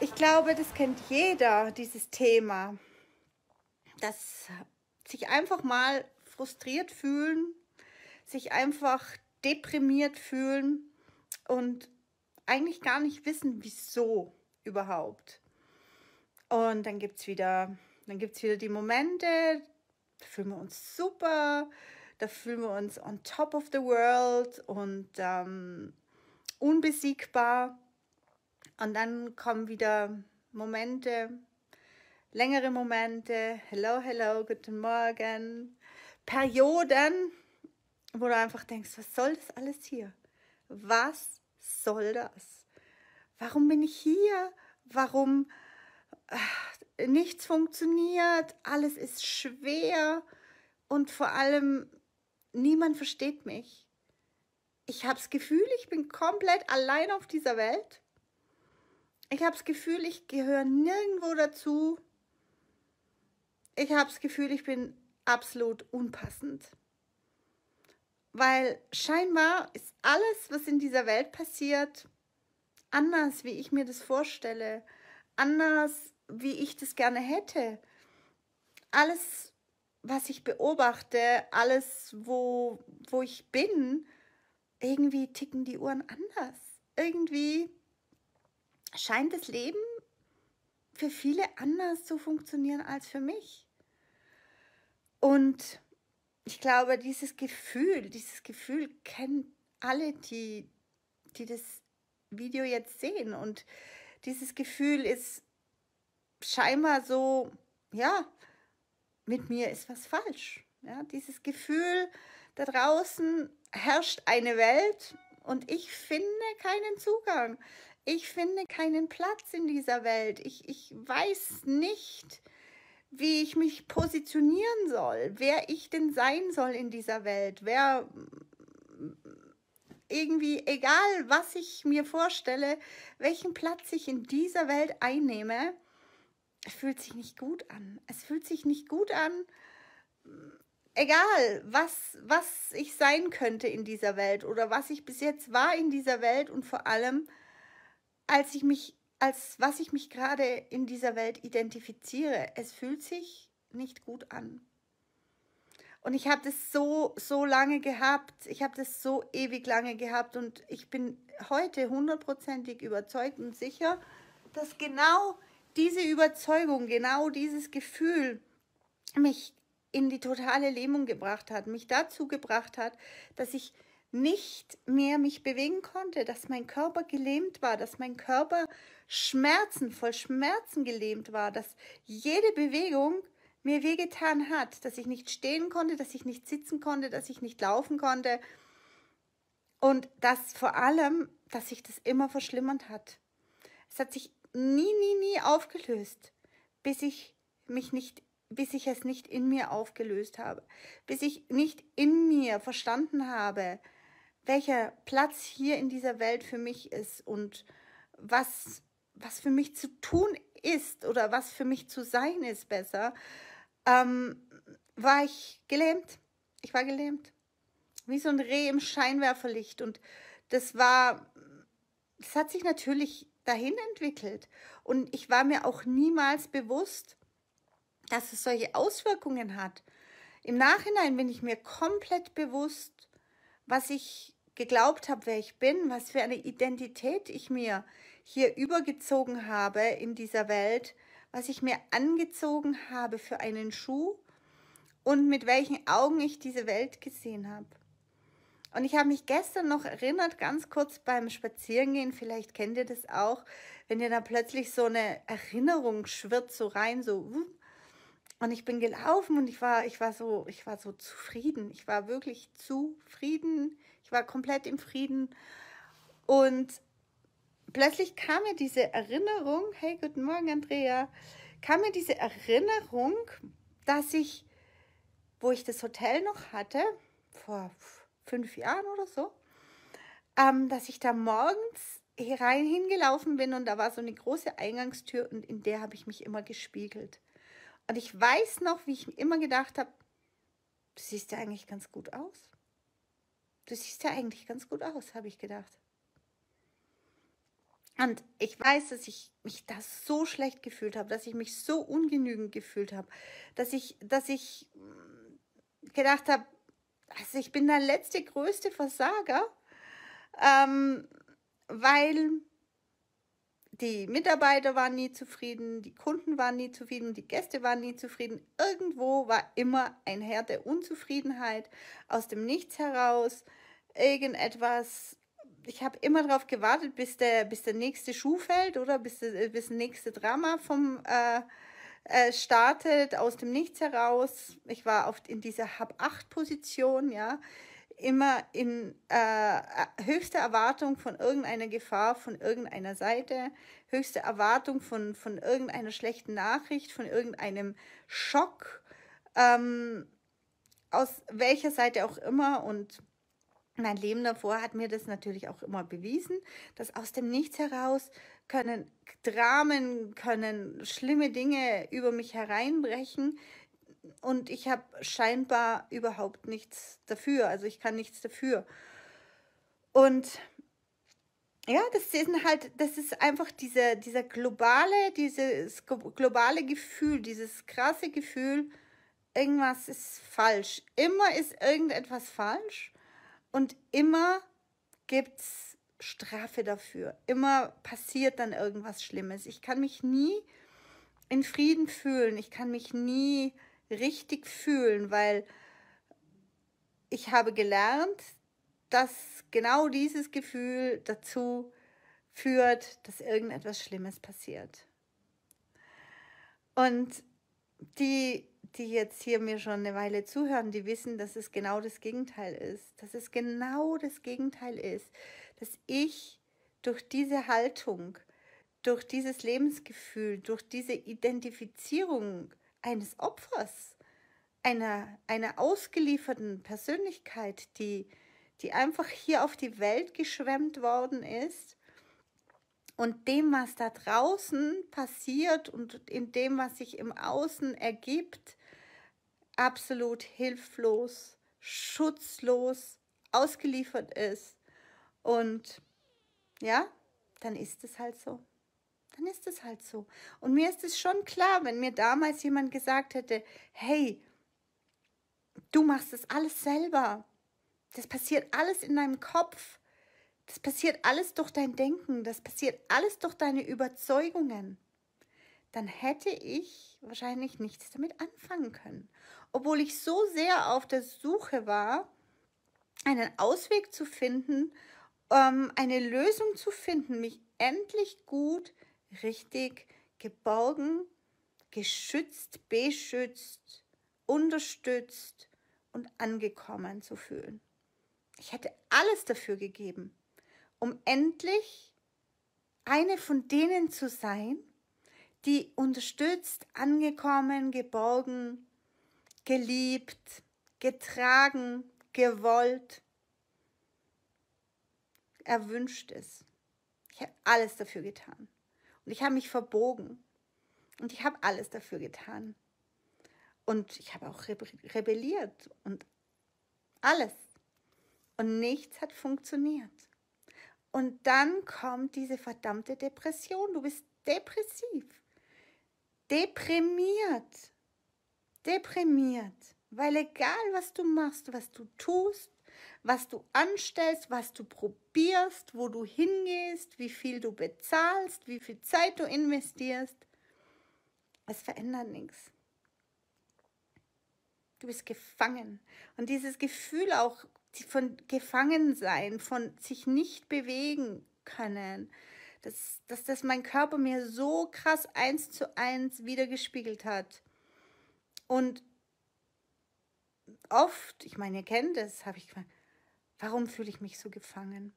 Ich glaube, das kennt jeder, dieses Thema, dass sich einfach mal frustriert fühlen, sich einfach deprimiert fühlen und eigentlich gar nicht wissen, wieso überhaupt. Und dann gibt es wieder, wieder die Momente, da fühlen wir uns super, da fühlen wir uns on top of the world und ähm, unbesiegbar. Und dann kommen wieder Momente, längere Momente, hello, hello, guten Morgen, Perioden, wo du einfach denkst, was soll das alles hier? Was soll das? Warum bin ich hier? Warum äh, nichts funktioniert? Alles ist schwer und vor allem niemand versteht mich. Ich habe das Gefühl, ich bin komplett allein auf dieser Welt. Ich habe das Gefühl, ich gehöre nirgendwo dazu. Ich habe das Gefühl, ich bin absolut unpassend. Weil scheinbar ist alles, was in dieser Welt passiert, anders, wie ich mir das vorstelle, anders, wie ich das gerne hätte. Alles was ich beobachte, alles, wo, wo ich bin, irgendwie ticken die Uhren anders. Irgendwie scheint das Leben für viele anders zu funktionieren als für mich. Und ich glaube, dieses Gefühl, dieses Gefühl kennen alle, die, die das Video jetzt sehen. Und dieses Gefühl ist scheinbar so, ja, mit mir ist was falsch. Ja, dieses Gefühl, da draußen herrscht eine Welt und ich finde keinen Zugang. Ich finde keinen Platz in dieser Welt. Ich, ich weiß nicht, wie ich mich positionieren soll, wer ich denn sein soll in dieser Welt, wer irgendwie, egal was ich mir vorstelle, welchen Platz ich in dieser Welt einnehme, fühlt sich nicht gut an. Es fühlt sich nicht gut an, egal was, was ich sein könnte in dieser Welt oder was ich bis jetzt war in dieser Welt und vor allem, als ich mich, als was ich mich gerade in dieser Welt identifiziere. Es fühlt sich nicht gut an. Und ich habe das so, so lange gehabt. Ich habe das so ewig lange gehabt. Und ich bin heute hundertprozentig überzeugt und sicher, dass genau diese Überzeugung, genau dieses Gefühl mich in die totale Lähmung gebracht hat, mich dazu gebracht hat, dass ich nicht mehr mich bewegen konnte, dass mein Körper gelähmt war, dass mein Körper Schmerzen, voll Schmerzen gelähmt war, dass jede Bewegung mir wehgetan hat, dass ich nicht stehen konnte, dass ich nicht sitzen konnte, dass ich nicht laufen konnte und dass vor allem, dass sich das immer verschlimmert hat. Es hat sich nie, nie, nie aufgelöst, bis ich mich nicht, bis ich es nicht in mir aufgelöst habe, bis ich nicht in mir verstanden habe, welcher Platz hier in dieser Welt für mich ist und was, was für mich zu tun ist oder was für mich zu sein ist besser, ähm, war ich gelähmt. Ich war gelähmt. Wie so ein Reh im Scheinwerferlicht. Und das war, das hat sich natürlich dahin entwickelt. Und ich war mir auch niemals bewusst, dass es solche Auswirkungen hat. Im Nachhinein bin ich mir komplett bewusst, was ich geglaubt habe, wer ich bin, was für eine Identität ich mir hier übergezogen habe in dieser Welt, was ich mir angezogen habe für einen Schuh und mit welchen Augen ich diese Welt gesehen habe. Und ich habe mich gestern noch erinnert, ganz kurz beim Spazierengehen, vielleicht kennt ihr das auch, wenn ihr da plötzlich so eine Erinnerung schwirrt so rein, so und ich bin gelaufen und ich war, ich war so, ich war so zufrieden. Ich war wirklich zufrieden. Ich war komplett im Frieden. Und plötzlich kam mir diese Erinnerung, hey, guten Morgen, Andrea, kam mir diese Erinnerung, dass ich, wo ich das Hotel noch hatte, vor fünf Jahren oder so, ähm, dass ich da morgens hier rein hingelaufen bin und da war so eine große Eingangstür und in der habe ich mich immer gespiegelt. Und ich weiß noch, wie ich mir immer gedacht habe, du siehst ja eigentlich ganz gut aus. Du siehst ja eigentlich ganz gut aus, habe ich gedacht. Und ich weiß, dass ich mich da so schlecht gefühlt habe, dass ich mich so ungenügend gefühlt habe, dass ich, dass ich hm, gedacht habe, also ich bin der letzte größte Versager, ähm, weil die Mitarbeiter waren nie zufrieden, die Kunden waren nie zufrieden, die Gäste waren nie zufrieden. Irgendwo war immer ein Herd der Unzufriedenheit aus dem Nichts heraus, irgendetwas. Ich habe immer darauf gewartet, bis der, bis der nächste Schuh fällt oder bis, äh, bis das nächste Drama vom äh, äh, startet aus dem Nichts heraus. Ich war oft in dieser Hab-8-Position, ja, immer in äh, äh höchster Erwartung von irgendeiner Gefahr, von irgendeiner Seite, höchste Erwartung von, von irgendeiner schlechten Nachricht, von irgendeinem Schock, ähm, aus welcher Seite auch immer und mein Leben davor hat mir das natürlich auch immer bewiesen, dass aus dem Nichts heraus können Dramen, können schlimme Dinge über mich hereinbrechen und ich habe scheinbar überhaupt nichts dafür. Also ich kann nichts dafür. Und ja, das ist halt, das ist einfach dieser, dieser globale, dieses globale Gefühl, dieses krasse Gefühl, irgendwas ist falsch. Immer ist irgendetwas falsch und immer gibt es Strafe dafür. Immer passiert dann irgendwas Schlimmes. Ich kann mich nie in Frieden fühlen. Ich kann mich nie richtig fühlen, weil ich habe gelernt, dass genau dieses Gefühl dazu führt, dass irgendetwas Schlimmes passiert. Und die, die jetzt hier mir schon eine Weile zuhören, die wissen, dass es genau das Gegenteil ist. Dass es genau das Gegenteil ist dass ich durch diese Haltung, durch dieses Lebensgefühl, durch diese Identifizierung eines Opfers, einer, einer ausgelieferten Persönlichkeit, die, die einfach hier auf die Welt geschwemmt worden ist und dem, was da draußen passiert und in dem, was sich im Außen ergibt, absolut hilflos, schutzlos ausgeliefert ist und ja, dann ist es halt so. Dann ist es halt so. Und mir ist es schon klar, wenn mir damals jemand gesagt hätte, hey, du machst das alles selber. Das passiert alles in deinem Kopf. Das passiert alles durch dein Denken. Das passiert alles durch deine Überzeugungen. Dann hätte ich wahrscheinlich nichts damit anfangen können. Obwohl ich so sehr auf der Suche war, einen Ausweg zu finden, ähm, eine Lösung zu finden, mich endlich gut, richtig geborgen, geschützt, beschützt, unterstützt und angekommen zu fühlen. Ich hätte alles dafür gegeben, um endlich eine von denen zu sein, die unterstützt, angekommen, geborgen, geliebt, getragen, gewollt, erwünscht ist. Ich habe alles dafür getan. Und ich habe mich verbogen. Und ich habe alles dafür getan. Und ich habe auch rebelliert und alles. Und nichts hat funktioniert. Und dann kommt diese verdammte Depression. Du bist depressiv, deprimiert, deprimiert, weil egal was du machst, was du tust, was du anstellst, was du probierst, wo du hingehst, wie viel du bezahlst, wie viel Zeit du investierst. Es verändert nichts. Du bist gefangen. Und dieses Gefühl auch von Gefangensein, von sich nicht bewegen können, dass, dass das mein Körper mir so krass eins zu eins wiedergespiegelt hat. Und oft, ich meine, ihr kennt es, habe ich gefragt, Warum fühle ich mich so gefangen?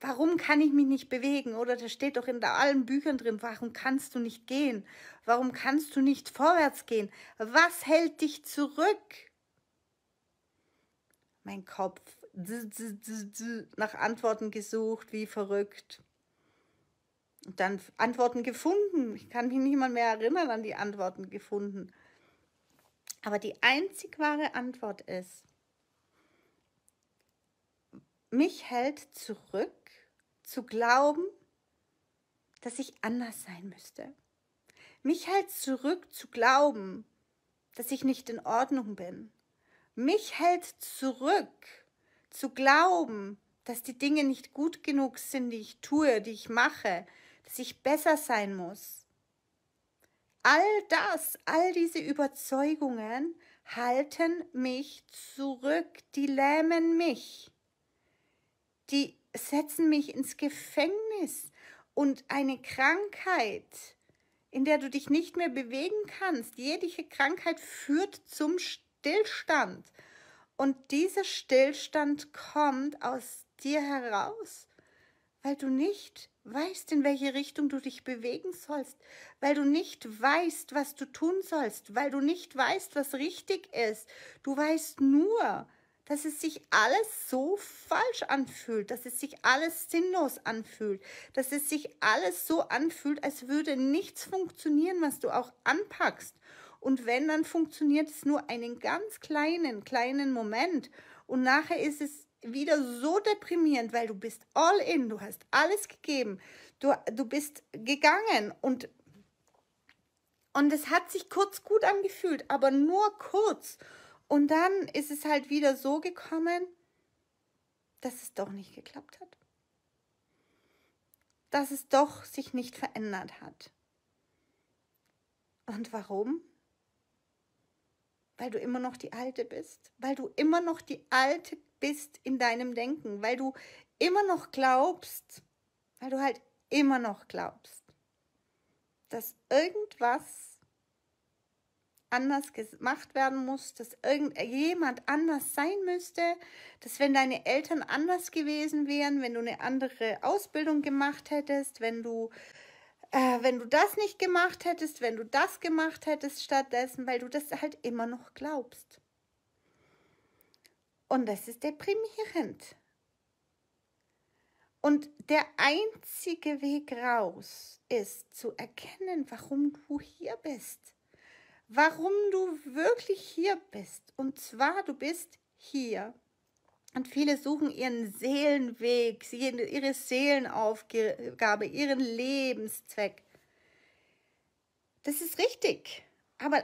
Warum kann ich mich nicht bewegen? Oder das steht doch in allen Büchern drin. Warum kannst du nicht gehen? Warum kannst du nicht vorwärts gehen? Was hält dich zurück? Mein Kopf nach Antworten gesucht, wie verrückt. Und dann Antworten gefunden. Ich kann mich nicht mal mehr erinnern an die Antworten gefunden. Aber die einzig wahre Antwort ist, mich hält zurück zu glauben, dass ich anders sein müsste. Mich hält zurück zu glauben, dass ich nicht in Ordnung bin. Mich hält zurück zu glauben, dass die Dinge nicht gut genug sind, die ich tue, die ich mache, dass ich besser sein muss. All das, all diese Überzeugungen halten mich zurück, die lähmen mich die setzen mich ins Gefängnis und eine Krankheit, in der du dich nicht mehr bewegen kannst. Jegliche Krankheit führt zum Stillstand. Und dieser Stillstand kommt aus dir heraus, weil du nicht weißt, in welche Richtung du dich bewegen sollst, weil du nicht weißt, was du tun sollst, weil du nicht weißt, was richtig ist. Du weißt nur, dass es sich alles so falsch anfühlt, dass es sich alles sinnlos anfühlt, dass es sich alles so anfühlt, als würde nichts funktionieren, was du auch anpackst. Und wenn, dann funktioniert es nur einen ganz kleinen, kleinen Moment. Und nachher ist es wieder so deprimierend, weil du bist all in, du hast alles gegeben, du, du bist gegangen und, und es hat sich kurz gut angefühlt, aber nur kurz. Und dann ist es halt wieder so gekommen, dass es doch nicht geklappt hat. Dass es doch sich nicht verändert hat. Und warum? Weil du immer noch die Alte bist. Weil du immer noch die Alte bist in deinem Denken. Weil du immer noch glaubst, weil du halt immer noch glaubst, dass irgendwas anders gemacht werden muss, dass irgendjemand anders sein müsste, dass wenn deine Eltern anders gewesen wären, wenn du eine andere Ausbildung gemacht hättest, wenn du äh, wenn du das nicht gemacht hättest, wenn du das gemacht hättest stattdessen, weil du das halt immer noch glaubst. Und das ist deprimierend. Und der einzige Weg raus ist zu erkennen, warum du hier bist warum du wirklich hier bist. Und zwar, du bist hier. Und viele suchen ihren Seelenweg, ihre Seelenaufgabe, ihren Lebenszweck. Das ist richtig. Aber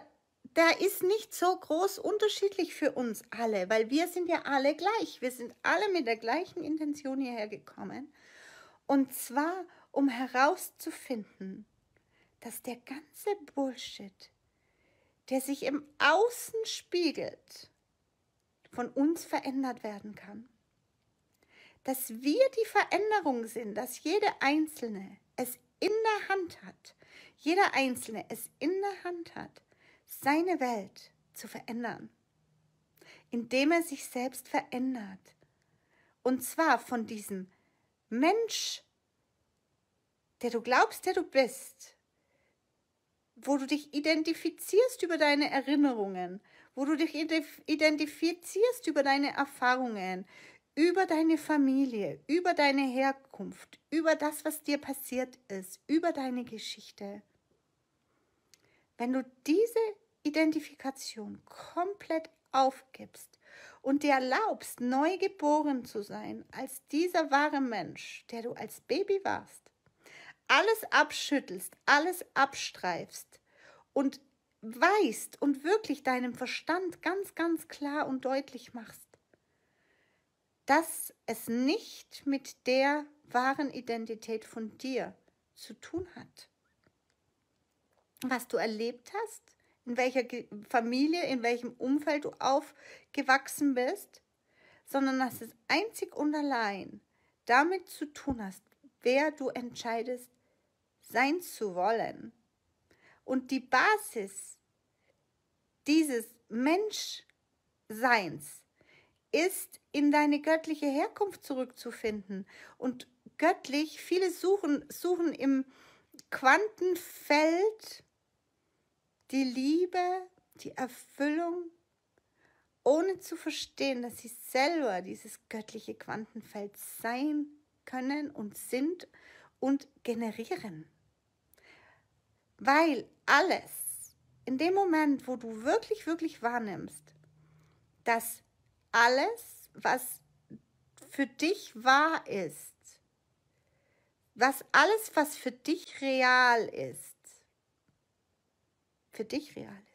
da ist nicht so groß unterschiedlich für uns alle, weil wir sind ja alle gleich. Wir sind alle mit der gleichen Intention hierher gekommen. Und zwar, um herauszufinden, dass der ganze Bullshit, der sich im Außen spiegelt, von uns verändert werden kann. Dass wir die Veränderung sind, dass jede Einzelne es in der Hand hat, jeder Einzelne es in der Hand hat, seine Welt zu verändern, indem er sich selbst verändert. Und zwar von diesem Mensch, der du glaubst, der du bist, wo du dich identifizierst über deine Erinnerungen, wo du dich identifizierst über deine Erfahrungen, über deine Familie, über deine Herkunft, über das, was dir passiert ist, über deine Geschichte. Wenn du diese Identifikation komplett aufgibst und dir erlaubst, neu geboren zu sein als dieser wahre Mensch, der du als Baby warst, alles abschüttelst, alles abstreifst und weißt und wirklich deinem Verstand ganz, ganz klar und deutlich machst, dass es nicht mit der wahren Identität von dir zu tun hat. Was du erlebt hast, in welcher Familie, in welchem Umfeld du aufgewachsen bist, sondern dass es einzig und allein damit zu tun hast, wer du entscheidest, sein zu wollen. Und die Basis dieses Menschseins ist, in deine göttliche Herkunft zurückzufinden. Und göttlich, viele suchen, suchen im Quantenfeld die Liebe, die Erfüllung, ohne zu verstehen, dass sie selber dieses göttliche Quantenfeld sein können und sind und generieren. Weil alles, in dem Moment, wo du wirklich, wirklich wahrnimmst, dass alles, was für dich wahr ist, was alles, was für dich real ist, für dich real ist.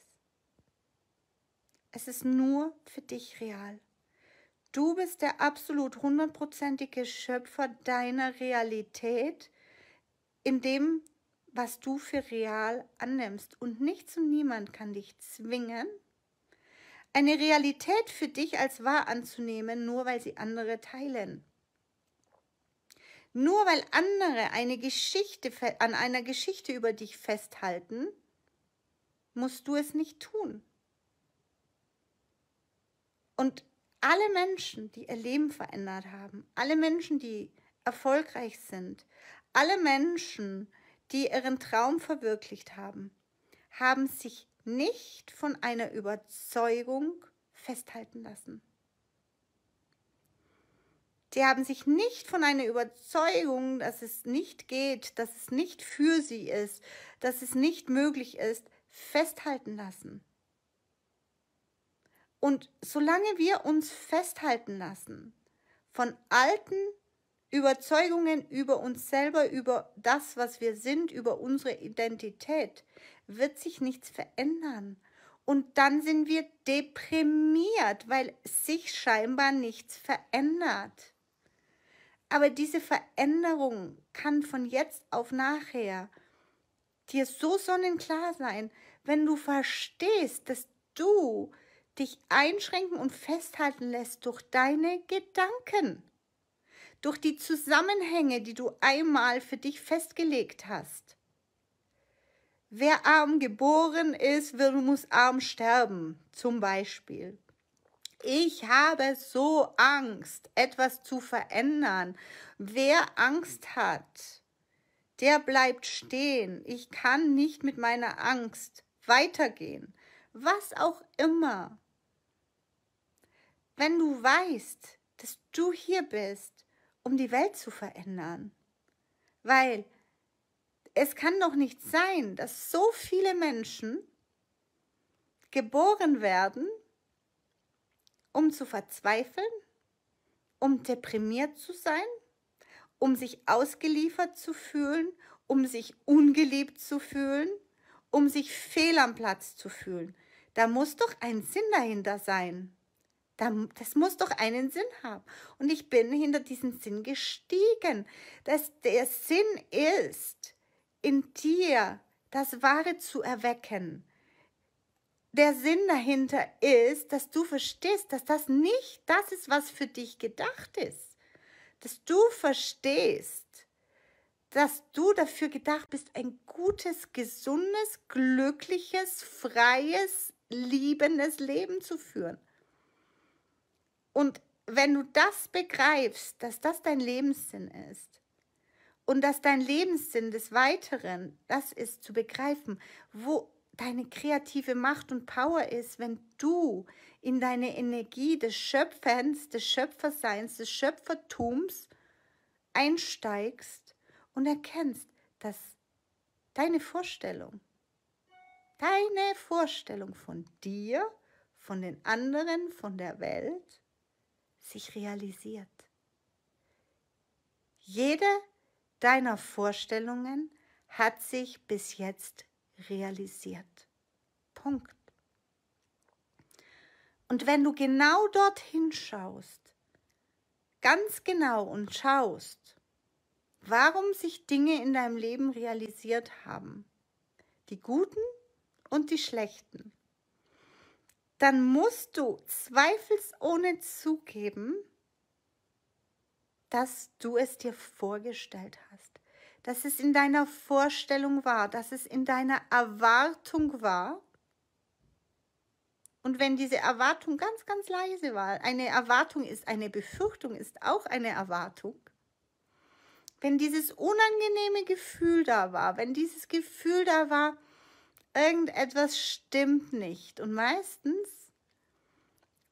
Es ist nur für dich real. Du bist der absolut hundertprozentige Schöpfer deiner Realität, in dem was du für real annimmst. Und nichts und niemand kann dich zwingen, eine Realität für dich als wahr anzunehmen, nur weil sie andere teilen. Nur weil andere eine Geschichte an einer Geschichte über dich festhalten, musst du es nicht tun. Und alle Menschen, die ihr Leben verändert haben, alle Menschen, die erfolgreich sind, alle Menschen, die die ihren Traum verwirklicht haben, haben sich nicht von einer Überzeugung festhalten lassen. Sie haben sich nicht von einer Überzeugung, dass es nicht geht, dass es nicht für sie ist, dass es nicht möglich ist, festhalten lassen. Und solange wir uns festhalten lassen von alten Überzeugungen über uns selber, über das, was wir sind, über unsere Identität, wird sich nichts verändern. Und dann sind wir deprimiert, weil sich scheinbar nichts verändert. Aber diese Veränderung kann von jetzt auf nachher dir so sonnenklar sein, wenn du verstehst, dass du dich einschränken und festhalten lässt durch deine Gedanken durch die Zusammenhänge, die du einmal für dich festgelegt hast. Wer arm geboren ist, wird, muss arm sterben, zum Beispiel. Ich habe so Angst, etwas zu verändern. Wer Angst hat, der bleibt stehen. Ich kann nicht mit meiner Angst weitergehen. Was auch immer. Wenn du weißt, dass du hier bist, um die Welt zu verändern. Weil es kann doch nicht sein, dass so viele Menschen geboren werden, um zu verzweifeln, um deprimiert zu sein, um sich ausgeliefert zu fühlen, um sich ungeliebt zu fühlen, um sich fehl am Platz zu fühlen. Da muss doch ein Sinn dahinter sein. Das muss doch einen Sinn haben. Und ich bin hinter diesen Sinn gestiegen, dass der Sinn ist, in dir das Wahre zu erwecken. Der Sinn dahinter ist, dass du verstehst, dass das nicht das ist, was für dich gedacht ist. Dass du verstehst, dass du dafür gedacht bist, ein gutes, gesundes, glückliches, freies, liebendes Leben zu führen. Und wenn du das begreifst, dass das dein Lebenssinn ist und dass dein Lebenssinn des Weiteren, das ist zu begreifen, wo deine kreative Macht und Power ist, wenn du in deine Energie des Schöpfens, des Schöpferseins, des Schöpfertums einsteigst und erkennst, dass deine Vorstellung, deine Vorstellung von dir, von den anderen, von der Welt, sich realisiert. Jede deiner Vorstellungen hat sich bis jetzt realisiert. Punkt. Und wenn du genau dorthin schaust, ganz genau und schaust, warum sich Dinge in deinem Leben realisiert haben, die guten und die schlechten, dann musst du zweifelsohne zugeben, dass du es dir vorgestellt hast, dass es in deiner Vorstellung war, dass es in deiner Erwartung war. Und wenn diese Erwartung ganz, ganz leise war, eine Erwartung ist, eine Befürchtung ist auch eine Erwartung, wenn dieses unangenehme Gefühl da war, wenn dieses Gefühl da war, irgendetwas stimmt nicht. Und meistens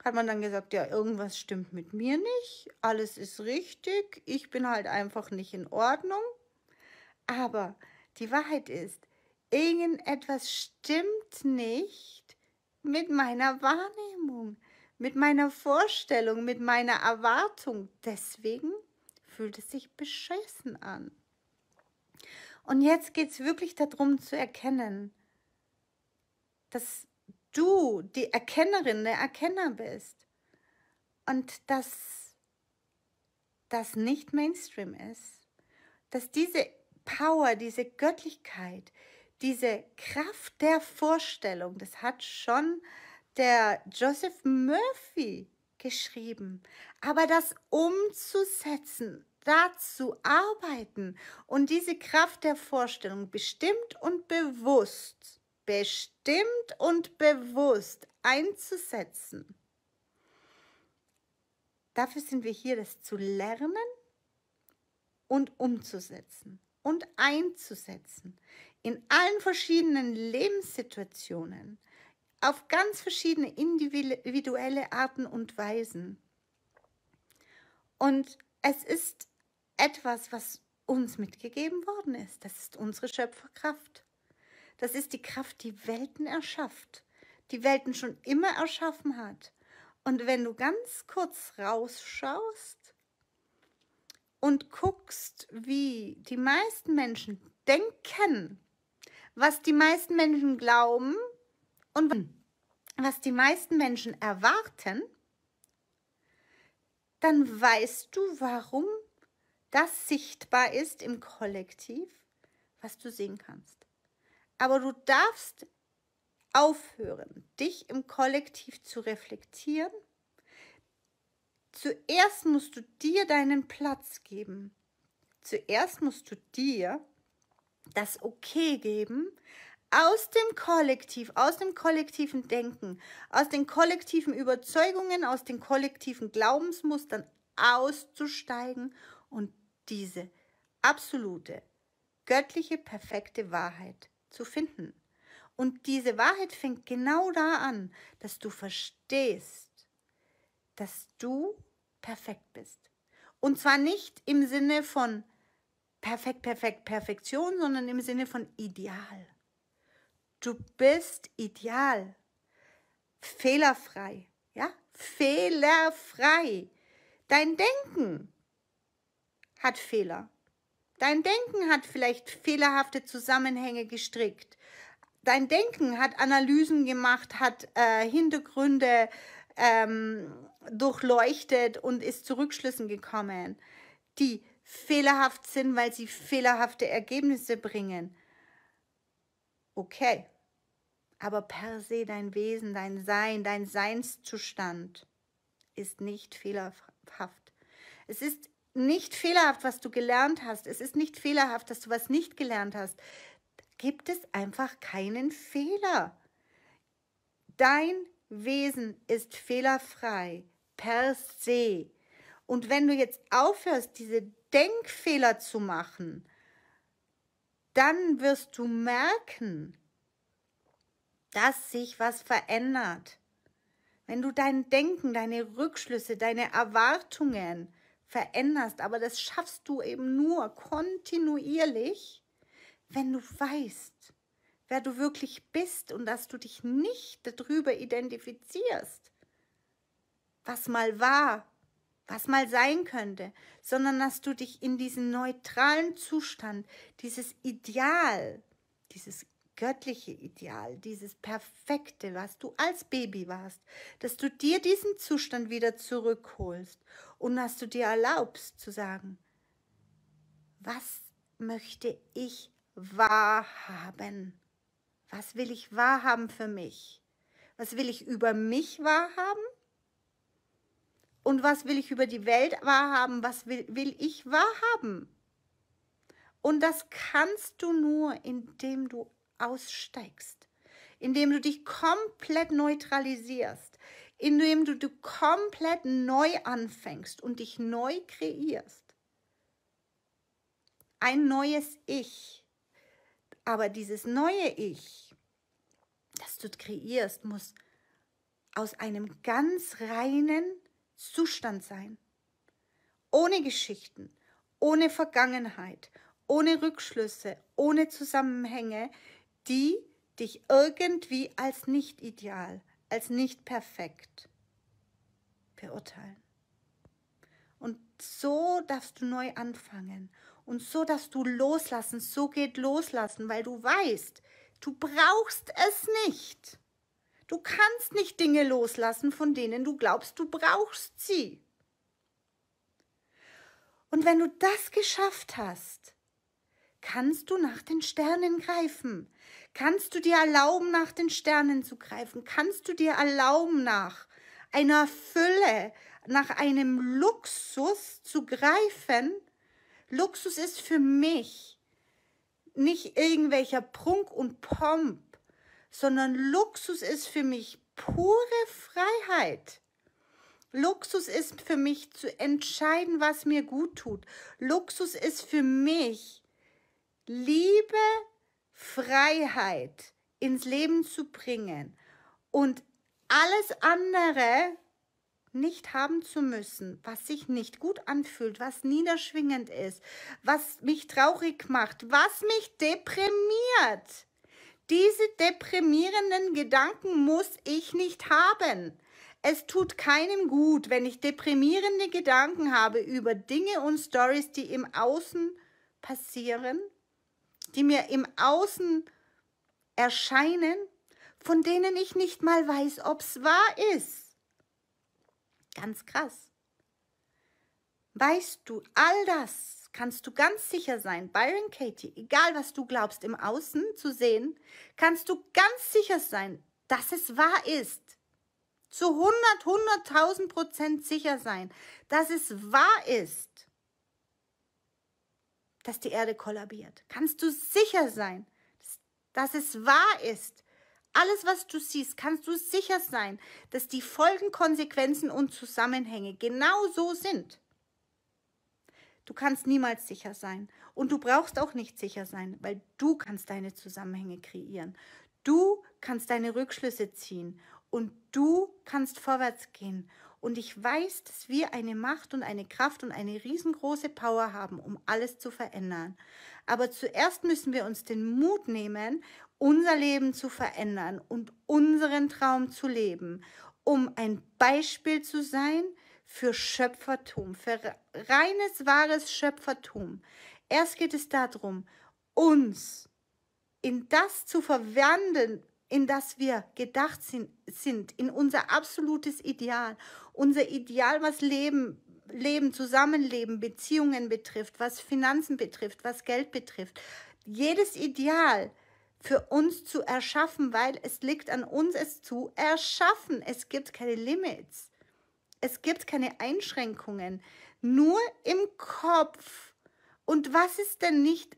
hat man dann gesagt, ja, irgendwas stimmt mit mir nicht, alles ist richtig, ich bin halt einfach nicht in Ordnung. Aber die Wahrheit ist, irgendetwas stimmt nicht mit meiner Wahrnehmung, mit meiner Vorstellung, mit meiner Erwartung. Deswegen fühlt es sich beschissen an. Und jetzt geht es wirklich darum zu erkennen, dass du die Erkennerin, der Erkenner bist und dass das nicht Mainstream ist, dass diese Power, diese Göttlichkeit, diese Kraft der Vorstellung, das hat schon der Joseph Murphy geschrieben, aber das umzusetzen, dazu arbeiten und diese Kraft der Vorstellung bestimmt und bewusst bestimmt und bewusst einzusetzen. Dafür sind wir hier, das zu lernen und umzusetzen und einzusetzen. In allen verschiedenen Lebenssituationen, auf ganz verschiedene individuelle Arten und Weisen. Und es ist etwas, was uns mitgegeben worden ist. Das ist unsere Schöpferkraft. Das ist die Kraft, die Welten erschafft, die Welten schon immer erschaffen hat. Und wenn du ganz kurz rausschaust und guckst, wie die meisten Menschen denken, was die meisten Menschen glauben und was die meisten Menschen erwarten, dann weißt du, warum das sichtbar ist im Kollektiv, was du sehen kannst. Aber du darfst aufhören, dich im Kollektiv zu reflektieren. Zuerst musst du dir deinen Platz geben. Zuerst musst du dir das Okay geben, aus dem Kollektiv, aus dem kollektiven Denken, aus den kollektiven Überzeugungen, aus den kollektiven Glaubensmustern auszusteigen und diese absolute, göttliche, perfekte Wahrheit zu finden. Und diese Wahrheit fängt genau da an, dass du verstehst, dass du perfekt bist. Und zwar nicht im Sinne von perfekt, perfekt, Perfektion, sondern im Sinne von ideal. Du bist ideal, fehlerfrei, ja? Fehlerfrei. Dein Denken hat Fehler. Dein Denken hat vielleicht fehlerhafte Zusammenhänge gestrickt. Dein Denken hat Analysen gemacht, hat äh, Hintergründe ähm, durchleuchtet und ist zu Rückschlüssen gekommen, die fehlerhaft sind, weil sie fehlerhafte Ergebnisse bringen. Okay, aber per se dein Wesen, dein Sein, dein Seinszustand ist nicht fehlerhaft. Es ist nicht fehlerhaft, was du gelernt hast. Es ist nicht fehlerhaft, dass du was nicht gelernt hast. Gibt es einfach keinen Fehler. Dein Wesen ist fehlerfrei per se. Und wenn du jetzt aufhörst, diese Denkfehler zu machen, dann wirst du merken, dass sich was verändert. Wenn du dein Denken, deine Rückschlüsse, deine Erwartungen, veränderst. Aber das schaffst du eben nur kontinuierlich, wenn du weißt, wer du wirklich bist und dass du dich nicht darüber identifizierst, was mal war, was mal sein könnte, sondern dass du dich in diesen neutralen Zustand, dieses Ideal, dieses göttliche Ideal, dieses perfekte, was du als Baby warst, dass du dir diesen Zustand wieder zurückholst und dass du dir erlaubst zu sagen, was möchte ich wahrhaben? Was will ich wahrhaben für mich? Was will ich über mich wahrhaben? Und was will ich über die Welt wahrhaben? Was will, will ich wahrhaben? Und das kannst du nur, indem du aussteigst, indem du dich komplett neutralisierst, indem du, du komplett neu anfängst und dich neu kreierst. Ein neues Ich. Aber dieses neue Ich, das du kreierst, muss aus einem ganz reinen Zustand sein. Ohne Geschichten, ohne Vergangenheit, ohne Rückschlüsse, ohne Zusammenhänge, die dich irgendwie als nicht ideal, als nicht perfekt beurteilen. Und so darfst du neu anfangen. Und so darfst du loslassen. So geht loslassen, weil du weißt, du brauchst es nicht. Du kannst nicht Dinge loslassen, von denen du glaubst, du brauchst sie. Und wenn du das geschafft hast, kannst du nach den Sternen greifen, Kannst du dir erlauben, nach den Sternen zu greifen? Kannst du dir erlauben, nach einer Fülle, nach einem Luxus zu greifen? Luxus ist für mich nicht irgendwelcher Prunk und Pomp, sondern Luxus ist für mich pure Freiheit. Luxus ist für mich zu entscheiden, was mir gut tut. Luxus ist für mich Liebe Freiheit ins Leben zu bringen und alles andere nicht haben zu müssen, was sich nicht gut anfühlt, was niederschwingend ist, was mich traurig macht, was mich deprimiert. Diese deprimierenden Gedanken muss ich nicht haben. Es tut keinem gut, wenn ich deprimierende Gedanken habe über Dinge und Stories, die im Außen passieren die mir im Außen erscheinen, von denen ich nicht mal weiß, ob es wahr ist. Ganz krass. Weißt du, all das kannst du ganz sicher sein, Byron Katie, egal was du glaubst, im Außen zu sehen, kannst du ganz sicher sein, dass es wahr ist. Zu 100, 100.000 Prozent sicher sein, dass es wahr ist dass die Erde kollabiert. Kannst du sicher sein, dass es wahr ist. Alles, was du siehst, kannst du sicher sein, dass die Folgen, Konsequenzen und Zusammenhänge genau so sind. Du kannst niemals sicher sein und du brauchst auch nicht sicher sein, weil du kannst deine Zusammenhänge kreieren. Du kannst deine Rückschlüsse ziehen und du kannst vorwärts gehen und ich weiß, dass wir eine Macht und eine Kraft und eine riesengroße Power haben, um alles zu verändern. Aber zuerst müssen wir uns den Mut nehmen, unser Leben zu verändern und unseren Traum zu leben, um ein Beispiel zu sein für Schöpfertum, für reines, wahres Schöpfertum. Erst geht es darum, uns in das zu verwandeln, in das wir gedacht sind, in unser absolutes Ideal unser Ideal, was Leben, Leben, Zusammenleben, Beziehungen betrifft, was Finanzen betrifft, was Geld betrifft, jedes Ideal für uns zu erschaffen, weil es liegt an uns, es zu erschaffen. Es gibt keine Limits. Es gibt keine Einschränkungen. Nur im Kopf. Und was ist denn nicht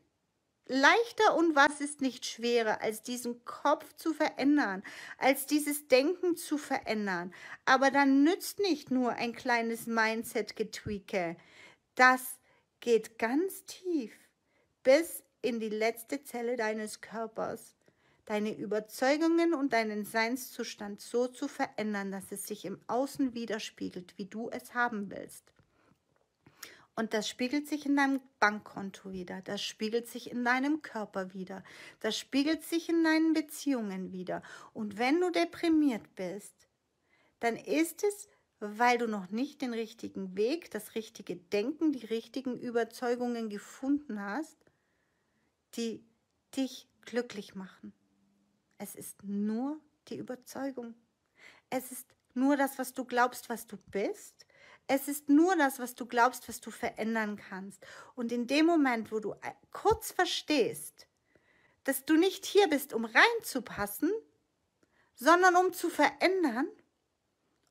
leichter und was ist nicht schwerer, als diesen Kopf zu verändern, als dieses Denken zu verändern. Aber dann nützt nicht nur ein kleines Mindset-Getweake. Das geht ganz tief bis in die letzte Zelle deines Körpers deine Überzeugungen und deinen Seinszustand so zu verändern, dass es sich im Außen widerspiegelt, wie du es haben willst. Und das spiegelt sich in deinem Bankkonto wieder, das spiegelt sich in deinem Körper wieder, das spiegelt sich in deinen Beziehungen wieder. Und wenn du deprimiert bist, dann ist es, weil du noch nicht den richtigen Weg, das richtige Denken, die richtigen Überzeugungen gefunden hast, die dich glücklich machen. Es ist nur die Überzeugung. Es ist nur das, was du glaubst, was du bist. Es ist nur das, was du glaubst, was du verändern kannst. Und in dem Moment, wo du äh, kurz verstehst, dass du nicht hier bist, um reinzupassen, sondern um zu verändern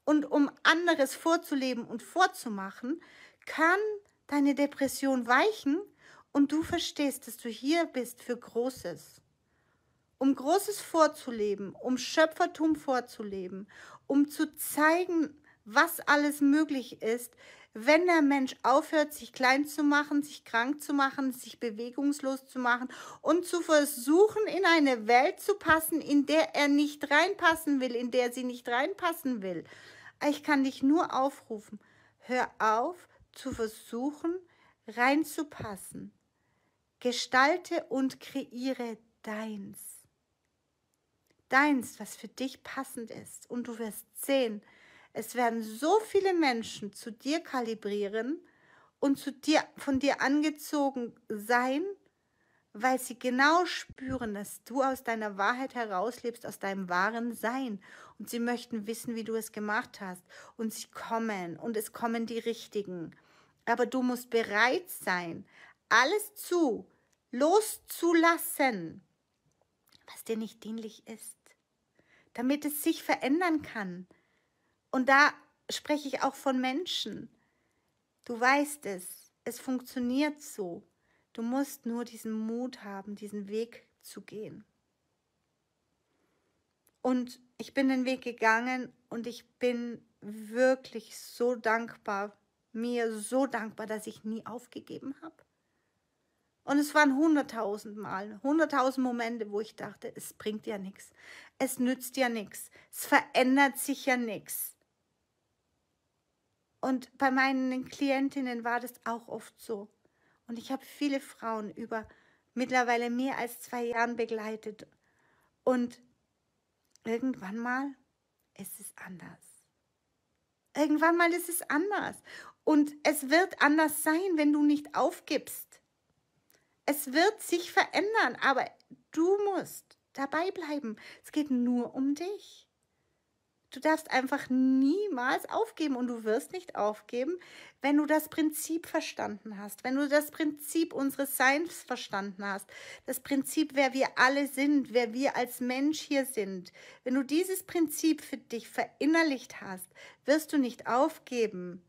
und um anderes vorzuleben und vorzumachen, kann deine Depression weichen und du verstehst, dass du hier bist für Großes. Um Großes vorzuleben, um Schöpfertum vorzuleben, um zu zeigen, was alles möglich ist, wenn der Mensch aufhört, sich klein zu machen, sich krank zu machen, sich bewegungslos zu machen und zu versuchen, in eine Welt zu passen, in der er nicht reinpassen will, in der sie nicht reinpassen will. Ich kann dich nur aufrufen, hör auf zu versuchen, reinzupassen. Gestalte und kreiere deins. Deins, was für dich passend ist. Und du wirst sehen, es werden so viele Menschen zu dir kalibrieren und zu dir, von dir angezogen sein, weil sie genau spüren, dass du aus deiner Wahrheit herauslebst, aus deinem wahren Sein. Und sie möchten wissen, wie du es gemacht hast. Und sie kommen und es kommen die Richtigen. Aber du musst bereit sein, alles zu, loszulassen, was dir nicht dienlich ist, damit es sich verändern kann und da spreche ich auch von Menschen. Du weißt es, es funktioniert so. Du musst nur diesen Mut haben, diesen Weg zu gehen. Und ich bin den Weg gegangen und ich bin wirklich so dankbar, mir so dankbar, dass ich nie aufgegeben habe. Und es waren hunderttausend Mal, hunderttausend Momente, wo ich dachte, es bringt ja nichts, es nützt ja nichts, es verändert sich ja nichts. Und bei meinen Klientinnen war das auch oft so. Und ich habe viele Frauen über mittlerweile mehr als zwei Jahren begleitet. Und irgendwann mal ist es anders. Irgendwann mal ist es anders. Und es wird anders sein, wenn du nicht aufgibst. Es wird sich verändern, aber du musst dabei bleiben. Es geht nur um dich. Du darfst einfach niemals aufgeben und du wirst nicht aufgeben, wenn du das Prinzip verstanden hast, wenn du das Prinzip unseres Seins verstanden hast, das Prinzip, wer wir alle sind, wer wir als Mensch hier sind. Wenn du dieses Prinzip für dich verinnerlicht hast, wirst du nicht aufgeben.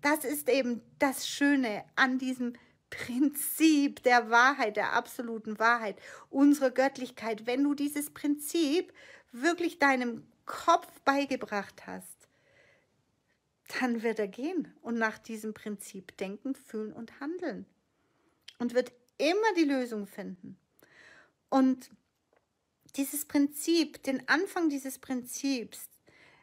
Das ist eben das Schöne an diesem Prinzip der Wahrheit, der absoluten Wahrheit, unserer Göttlichkeit. Wenn du dieses Prinzip wirklich deinem Kopf beigebracht hast, dann wird er gehen und nach diesem Prinzip denken, fühlen und handeln und wird immer die Lösung finden. Und dieses Prinzip, den Anfang dieses Prinzips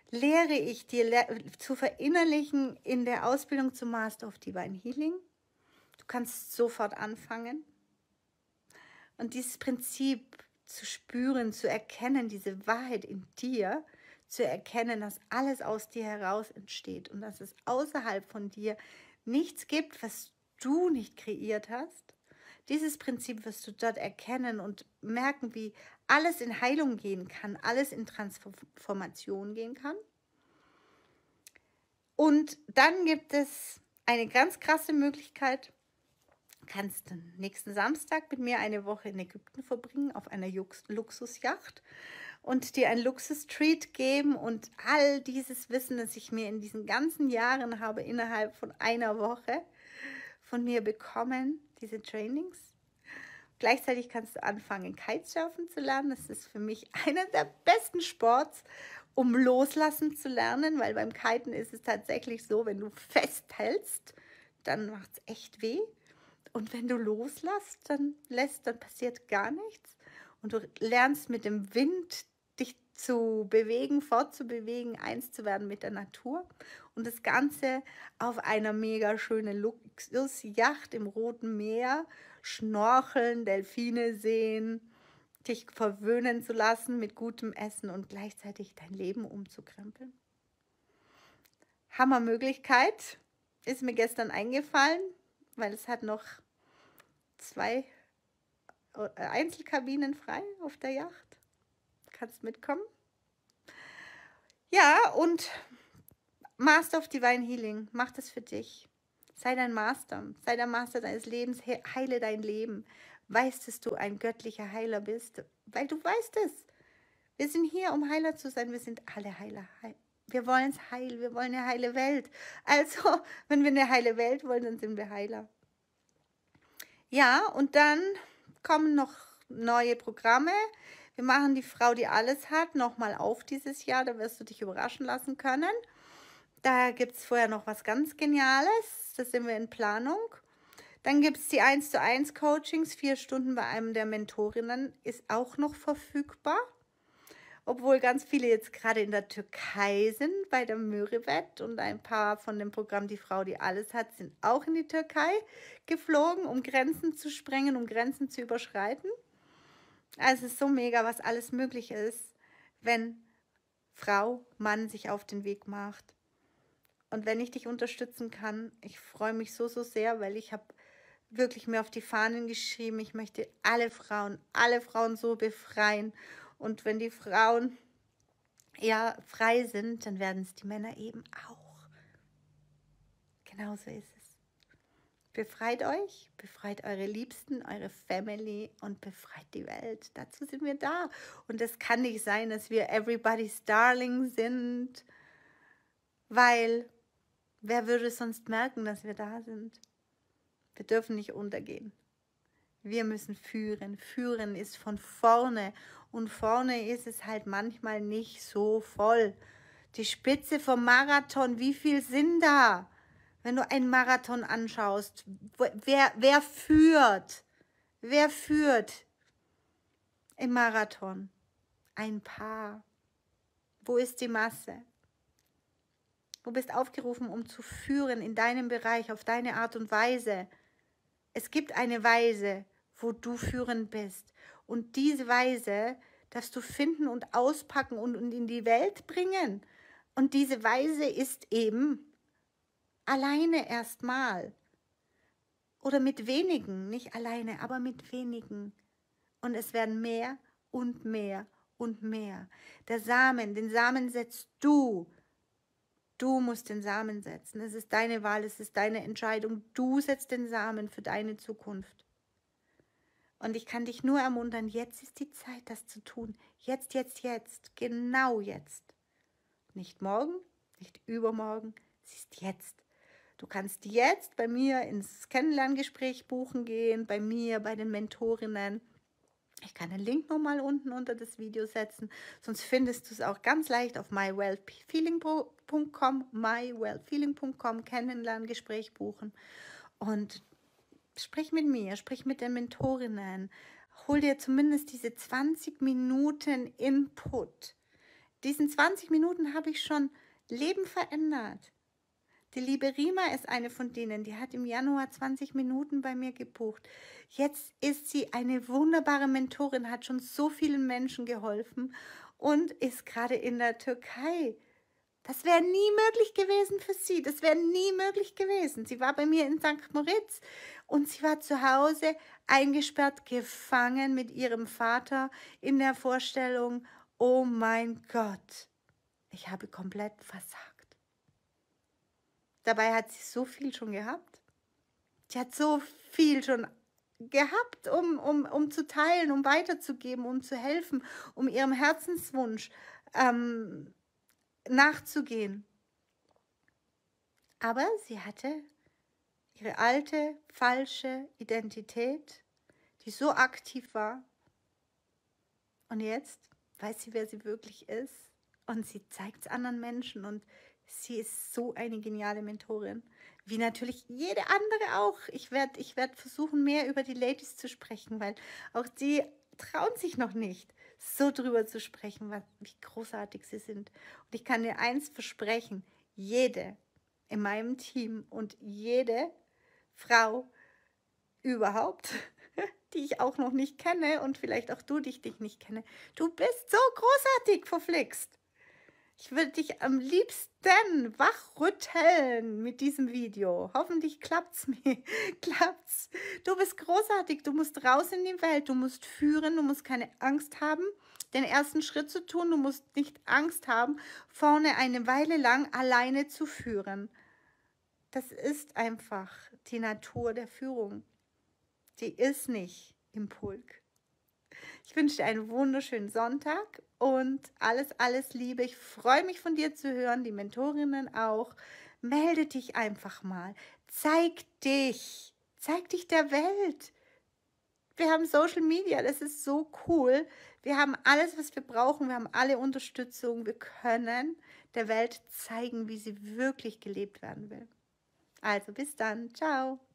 lehre ich dir zu verinnerlichen in der Ausbildung zum Master of Divine Healing. Du kannst sofort anfangen. Und dieses Prinzip zu spüren, zu erkennen, diese Wahrheit in dir, zu erkennen, dass alles aus dir heraus entsteht und dass es außerhalb von dir nichts gibt, was du nicht kreiert hast. Dieses Prinzip wirst du dort erkennen und merken, wie alles in Heilung gehen kann, alles in Transformation gehen kann. Und dann gibt es eine ganz krasse Möglichkeit, kannst den nächsten Samstag mit mir eine Woche in Ägypten verbringen auf einer Jux Luxusjacht und dir ein Luxus-Treat geben und all dieses Wissen, das ich mir in diesen ganzen Jahren habe, innerhalb von einer Woche von mir bekommen, diese Trainings. Gleichzeitig kannst du anfangen, Kitesurfen zu lernen. Das ist für mich einer der besten Sports, um loslassen zu lernen, weil beim Kiten ist es tatsächlich so, wenn du festhältst, dann macht es echt weh. Und wenn du loslässt, dann lässt, dann passiert gar nichts. Und du lernst mit dem Wind dich zu bewegen, fortzubewegen, eins zu werden mit der Natur. Und das Ganze auf einer mega schönen Luxusjacht im Roten Meer. Schnorcheln, Delfine sehen, dich verwöhnen zu lassen mit gutem Essen und gleichzeitig dein Leben umzukrempeln. Hammermöglichkeit ist mir gestern eingefallen weil es hat noch zwei äh, Einzelkabinen frei auf der Yacht. Kannst mitkommen. Ja, und Master of Divine Healing, mach das für dich. Sei dein Master, sei der Master deines Lebens, heile dein Leben. Weißt, dass du ein göttlicher Heiler bist, weil du weißt es. Wir sind hier, um Heiler zu sein. Wir sind alle Heiler. Wir wollen es heil, wir wollen eine heile Welt. Also, wenn wir eine heile Welt wollen, dann sind wir Heiler. Ja, und dann kommen noch neue Programme. Wir machen die Frau, die alles hat, nochmal auf dieses Jahr. Da wirst du dich überraschen lassen können. Da gibt es vorher noch was ganz Geniales. Da sind wir in Planung. Dann gibt es die 1 zu 1 Coachings, vier Stunden bei einem der Mentorinnen, ist auch noch verfügbar obwohl ganz viele jetzt gerade in der Türkei sind bei der Müribet und ein paar von dem Programm Die Frau, die alles hat, sind auch in die Türkei geflogen, um Grenzen zu sprengen, um Grenzen zu überschreiten. Also es ist so mega, was alles möglich ist, wenn Frau, Mann sich auf den Weg macht. Und wenn ich dich unterstützen kann, ich freue mich so, so sehr, weil ich habe wirklich mir auf die Fahnen geschrieben, ich möchte alle Frauen, alle Frauen so befreien und wenn die Frauen ja frei sind, dann werden es die Männer eben auch. Genauso ist es. Befreit euch, befreit eure Liebsten, eure Family und befreit die Welt. Dazu sind wir da. Und es kann nicht sein, dass wir everybody's darling sind, weil wer würde sonst merken, dass wir da sind? Wir dürfen nicht untergehen. Wir müssen führen. Führen ist von vorne und vorne ist es halt manchmal nicht so voll. Die Spitze vom Marathon, wie viel sind da? Wenn du einen Marathon anschaust, wer, wer führt? Wer führt im Marathon? Ein Paar. Wo ist die Masse? Du bist aufgerufen, um zu führen in deinem Bereich, auf deine Art und Weise. Es gibt eine Weise, wo du führend bist. Und diese Weise darfst du finden und auspacken und, und in die Welt bringen. Und diese Weise ist eben alleine erstmal. Oder mit wenigen, nicht alleine, aber mit wenigen. Und es werden mehr und mehr und mehr. Der Samen, den Samen setzt du. Du musst den Samen setzen. Es ist deine Wahl, es ist deine Entscheidung. Du setzt den Samen für deine Zukunft. Und ich kann dich nur ermuntern, jetzt ist die Zeit, das zu tun. Jetzt, jetzt, jetzt. Genau jetzt. Nicht morgen, nicht übermorgen. Es ist jetzt. Du kannst jetzt bei mir ins Kennenlerngespräch buchen gehen, bei mir, bei den Mentorinnen. Ich kann den Link nochmal unten unter das Video setzen, sonst findest du es auch ganz leicht auf mywellfeeling.com, mywellfeeling.com, Kennenlerngespräch buchen. Und Sprich mit mir, sprich mit den Mentorinnen. Hol dir zumindest diese 20 Minuten Input. Diesen 20 Minuten habe ich schon Leben verändert. Die liebe Rima ist eine von denen, die hat im Januar 20 Minuten bei mir gebucht. Jetzt ist sie eine wunderbare Mentorin, hat schon so vielen Menschen geholfen und ist gerade in der Türkei. Das wäre nie möglich gewesen für sie. Das wäre nie möglich gewesen. Sie war bei mir in St. Moritz und sie war zu Hause eingesperrt, gefangen mit ihrem Vater in der Vorstellung, oh mein Gott, ich habe komplett versagt. Dabei hat sie so viel schon gehabt. Sie hat so viel schon gehabt, um, um, um zu teilen, um weiterzugeben, um zu helfen, um ihrem Herzenswunsch ähm, nachzugehen. Aber sie hatte ihre alte, falsche Identität, die so aktiv war. Und jetzt weiß sie, wer sie wirklich ist. Und sie zeigt es anderen Menschen. Und sie ist so eine geniale Mentorin. Wie natürlich jede andere auch. Ich werde ich werd versuchen, mehr über die Ladies zu sprechen, weil auch die trauen sich noch nicht, so drüber zu sprechen, was, wie großartig sie sind. Und ich kann dir eins versprechen, jede in meinem Team und jede Frau überhaupt, die ich auch noch nicht kenne und vielleicht auch du, die ich dich nicht kenne. Du bist so großartig verflixt. Ich würde dich am liebsten wachrütteln mit diesem Video. Hoffentlich klappt es mir. klappt's. Du bist großartig. Du musst raus in die Welt. Du musst führen. Du musst keine Angst haben, den ersten Schritt zu tun. Du musst nicht Angst haben, vorne eine Weile lang alleine zu führen. Das ist einfach die Natur der Führung. Die ist nicht im Pulk. Ich wünsche dir einen wunderschönen Sonntag und alles, alles Liebe. Ich freue mich von dir zu hören, die Mentorinnen auch. Melde dich einfach mal. Zeig dich. Zeig dich der Welt. Wir haben Social Media, das ist so cool. Wir haben alles, was wir brauchen. Wir haben alle Unterstützung. Wir können der Welt zeigen, wie sie wirklich gelebt werden will. Also bis dann. Ciao.